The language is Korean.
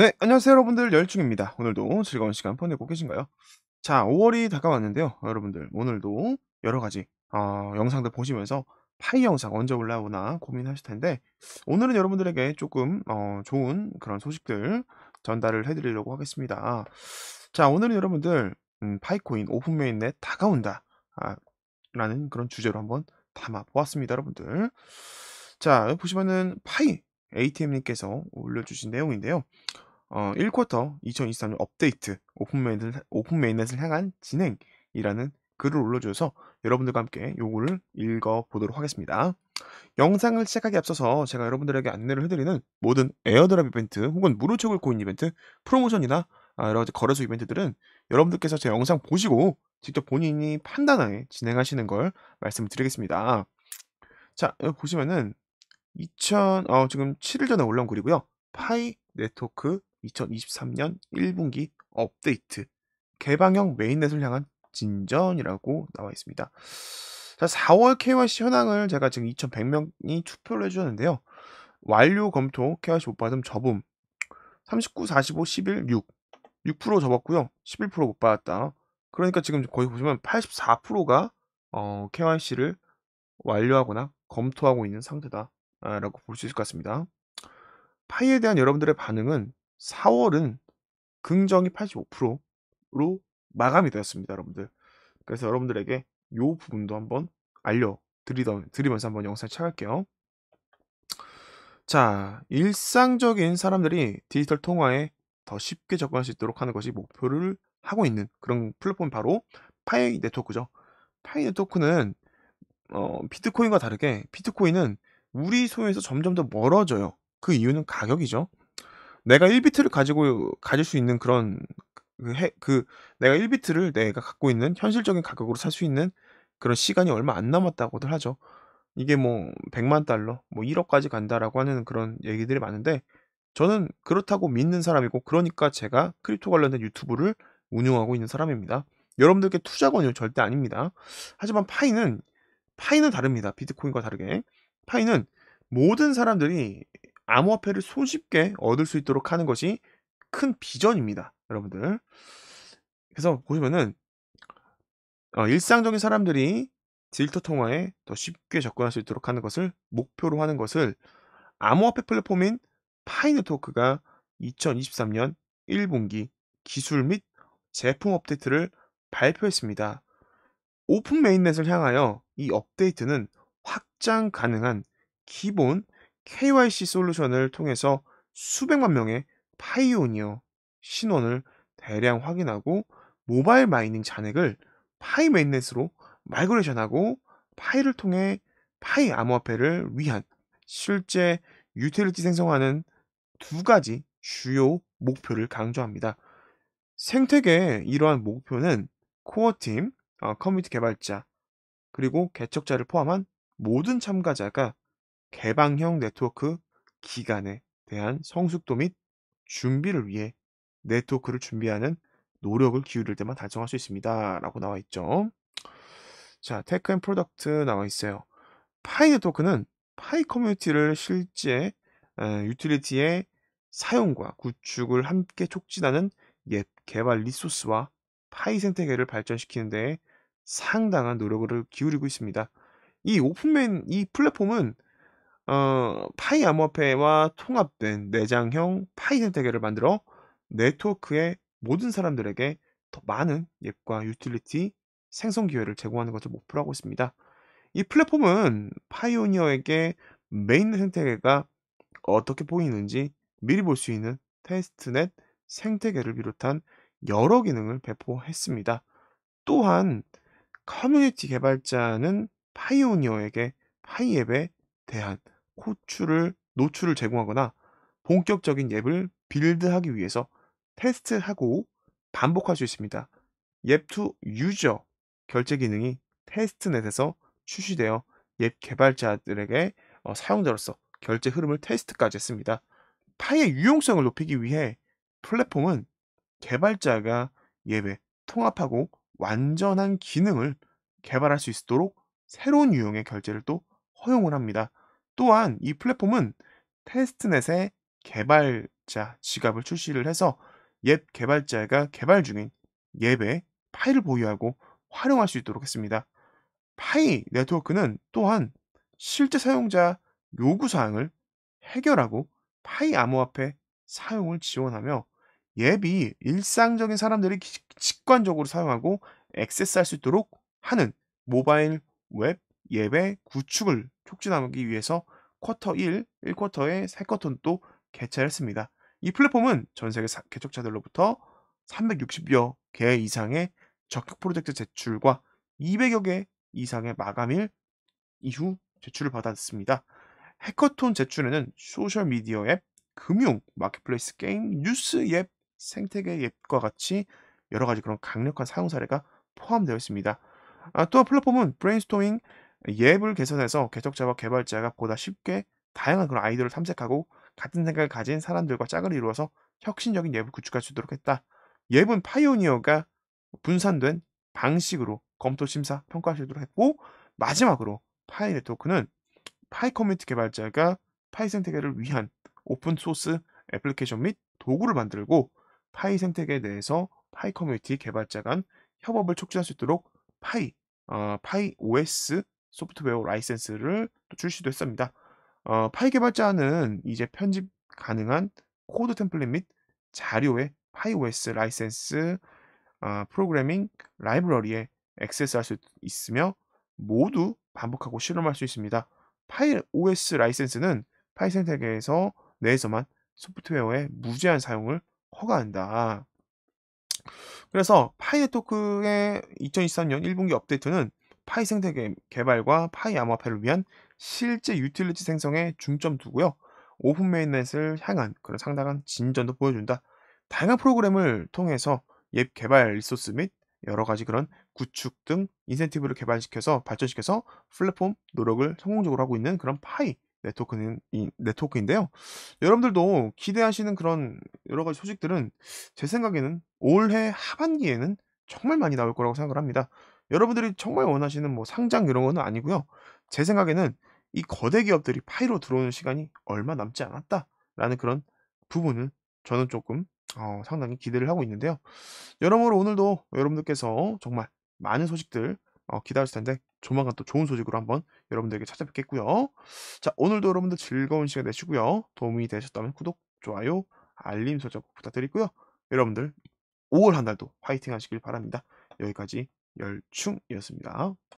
네, 안녕하세요 여러분들 열중입니다. 오늘도 즐거운 시간 보내고 계신가요? 자, 5월이 다가왔는데요. 여러분들 오늘도 여러 가지 어, 영상들 보시면서 파이 영상 언제 올라오나 고민하실 텐데 오늘은 여러분들에게 조금 어, 좋은 그런 소식들 전달을 해드리려고 하겠습니다. 자, 오늘은 여러분들 음, 파이코인 오픈메인넷 다가온다 아, 라는 그런 주제로 한번 담아보았습니다. 여러분들 자, 보시면은 파이 ATM님께서 올려주신 내용인데요. 어, 1쿼터 2023년 업데이트 오픈 메인넷을, 오픈 메인넷을 향한 진행이라는 글을 올려줘서 여러분들과 함께 요거를 읽어보도록 하겠습니다. 영상을 시작하기 앞서서 제가 여러분들에게 안내를 해드리는 모든 에어드랍 이벤트 혹은 무료책을 고인 이벤트, 프로모션이나 아, 여러 가지 거래소 이벤트들은 여러분들께서 제 영상 보시고 직접 본인이 판단하에 진행하시는 걸 말씀드리겠습니다. 자, 여기 어, 보시면은 2000, 어, 지금 7일 전에 올라온 글이고요. 파이 네트워크 2023년 1분기 업데이트 개방형 메인넷을 향한 진전이라고 나와 있습니다. 자, 4월 KYC 현황을 제가 지금 2,100명이 투표를 해주셨는데요. 완료 검토, KYC 못 받음, 접음 39, 45, 11, 6 6% 접었고요. 11%못 받았다. 그러니까 지금 거의 보시면 84%가 어, KYC를 완료하거나 검토하고 있는 상태다라고 볼 수 있을 것 같습니다. 파이에 대한 여러분들의 반응은 4월은 긍정이 85%로 마감이 되었습니다, 여러분들. 그래서 여러분들에게 이 부분도 한번 알려드리면서 한번 영상을 찾아갈게요. 자, 일상적인 사람들이 디지털 통화에 더 쉽게 접근할 수 있도록 하는 것이 목표를 하고 있는 그런 플랫폼 바로 파이 네트워크죠. 파이 네트워크는 어, 비트코인과 다르게 비트코인은 우리 소유에서 점점 더 멀어져요. 그 이유는 가격이죠. 내가 1비트를 가지고 가질 수 있는 그런 그, 해, 그 내가 1비트를 내가 갖고 있는 현실적인 가격으로 살 수 있는 그런 시간이 얼마 안 남았다고들 하죠. 이게 뭐 100만 달러, 뭐 1억까지 간다라고 하는 그런 얘기들이 많은데 저는 그렇다고 믿는 사람이고 그러니까 제가 크립토 관련된 유튜브를 운영하고 있는 사람입니다. 여러분들께 투자 권유 절대 아닙니다. 하지만 파이는 파이는 다릅니다. 비트코인과 다르게 파이는 모든 사람들이 암호화폐를 손쉽게 얻을 수 있도록 하는 것이 큰 비전입니다. 여러분들. 그래서 보시면은 어, 일상적인 사람들이 디지털 통화에 더 쉽게 접근할 수 있도록 하는 것을 목표로 하는 것을 암호화폐 플랫폼인 파이 네트워크가 2023년 1분기 기술 및 제품 업데이트를 발표했습니다. 오픈 메인넷을 향하여 이 업데이트는 확장 가능한 기본 KYC 솔루션을 통해서 수백만 명의 파이오니어 신원을 대량 확인하고 모바일 마이닝 잔액을 파이 메인넷으로 마이그레이션하고 파이를 통해 파이 암호화폐를 위한 실제 유틸리티 생성하는 두 가지 주요 목표를 강조합니다. 생태계의 이러한 목표는 코어팀, 어, 커뮤니티 개발자, 그리고 개척자를 포함한 모든 참가자가 개방형 네트워크 기간에 대한 성숙도 및 준비를 위해 네트워크를 준비하는 노력을 기울일 때만 달성할 수 있습니다. 라고 나와 있죠. 자, 테크 앤 프로덕트 나와 있어요. 파이 네트워크는 파이 커뮤니티를 실제 유틸리티의 사용과 구축을 함께 촉진하는 옛 개발 리소스와 파이 생태계를 발전시키는 데 상당한 노력을 기울이고 있습니다. 이 오픈맨 이 플랫폼은 어, 파이 암호화폐와 통합된 내장형 파이 생태계를 만들어 네트워크의 모든 사람들에게 더 많은 앱과 유틸리티 생성 기회를 제공하는 것을 목표로 하고 있습니다. 이 플랫폼은 파이오니어에게 메인 생태계가 어떻게 보이는지 미리 볼 수 있는 테스트넷 생태계를 비롯한 여러 기능을 배포했습니다. 또한 커뮤니티 개발자는 파이오니어에게 파이앱에 대한 호출을 노출을 제공하거나 본격적인 앱을 빌드하기 위해서 테스트하고 반복할 수 있습니다. 앱 투 유저 결제 기능이 테스트넷에서 출시되어 앱 개발자들에게 어, 사용자로서 결제 흐름을 테스트까지 했습니다. 파이의 유용성을 높이기 위해 플랫폼은 개발자가 앱에 통합하고 완전한 기능을 개발할 수 있도록 새로운 유형의 결제를 또 허용을 합니다. 또한 이 플랫폼은 테스트넷의 개발자 지갑을 출시를 해서 앱 개발자가 개발 중인 앱의 파일을 보유하고 활용할 수 있도록 했습니다. 파이 네트워크는 또한 실제 사용자 요구사항을 해결하고 파이 암호화폐 사용을 지원하며 앱이 일상적인 사람들이 직관적으로 사용하고 액세스할 수 있도록 하는 모바일 웹 예배 구축을 촉진하기 위해서 쿼터 1, 1쿼터의 세쿼턴또 개최했습니다. 이 플랫폼은 전 세계 개척자들로부터 360여 개 이상의 적격 프로젝트 제출과 200여 개 이상의 마감일 이후 제출을 받았습니다. 해커톤 제출에는 소셜미디어 앱, 금융, 마켓플레이스 게임, 뉴스 앱, 생태계 앱과 같이 여러 가지 그런 강력한 사용 사례가 포함되어 있습니다. 아, 또한 플랫폼은 브레인스토밍, 앱을 개선해서 개척자와 개발자가 보다 쉽게 다양한 그런 아이디어를 탐색하고 같은 생각을 가진 사람들과 짝을 이루어서 혁신적인 앱을 구축할 수 있도록 했다. 앱은 파이오니어가 분산된 방식으로 검토, 심사, 평가할 수 있도록 했고 마지막으로 파이 네트워크는 파이 커뮤니티 개발자가 파이 생태계를 위한 오픈 소스 애플리케이션 및 도구를 만들고 파이 생태계 에대해서 파이 커뮤니티 개발자 간 협업을 촉진할 수 있도록 파이, 어, 파이 OS 소프트웨어 라이센스를 출시도 했습니다. 어, 파이 개발자는 이제 편집 가능한 코드 템플릿 및 자료의 파이OS 라이센스 어, 프로그래밍 라이브러리에 액세스할 수 있으며 모두 반복하고 실험할 수 있습니다. 파이OS 라이센스는 파이 생태계에서 내에서만 소프트웨어의 무제한 사용을 허가한다. 그래서 파이 네트워크의 2023년 1분기 업데이트는 파이 생태 개발과 파이 암호화폐를 위한 실제 유틸리티 생성에 중점 두고요. 오픈 메인넷을 향한 그런 상당한 진전도 보여준다. 다양한 프로그램을 통해서 앱 개발 리소스 및 여러 가지 그런 구축 등 인센티브를 개발시켜서 발전시켜서 플랫폼 노력을 성공적으로 하고 있는 그런 파이 네트워크는 네트워크인데요. 여러분들도 기대하시는 그런 여러 가지 소식들은 제 생각에는 올해 하반기에는 정말 많이 나올 거라고 생각을 합니다. 여러분들이 정말 원하시는 뭐 상장 이런 거는 아니고요. 제 생각에는 이 거대 기업들이 파이로 들어오는 시간이 얼마 남지 않았다라는 그런 부분을 저는 조금 어, 상당히 기대를 하고 있는데요. 여러모로 오늘도 여러분들께서 정말 많은 소식들 어, 기다리실 텐데 조만간 또 좋은 소식으로 한번 여러분들에게 찾아뵙겠고요. 자 오늘도 여러분들 즐거운 시간 되시고요. 도움이 되셨다면 구독, 좋아요, 알림 설정 부탁드리고요. 여러분들 5월 한 달도 화이팅 하시길 바랍니다. 여기까지 열충이었습니다.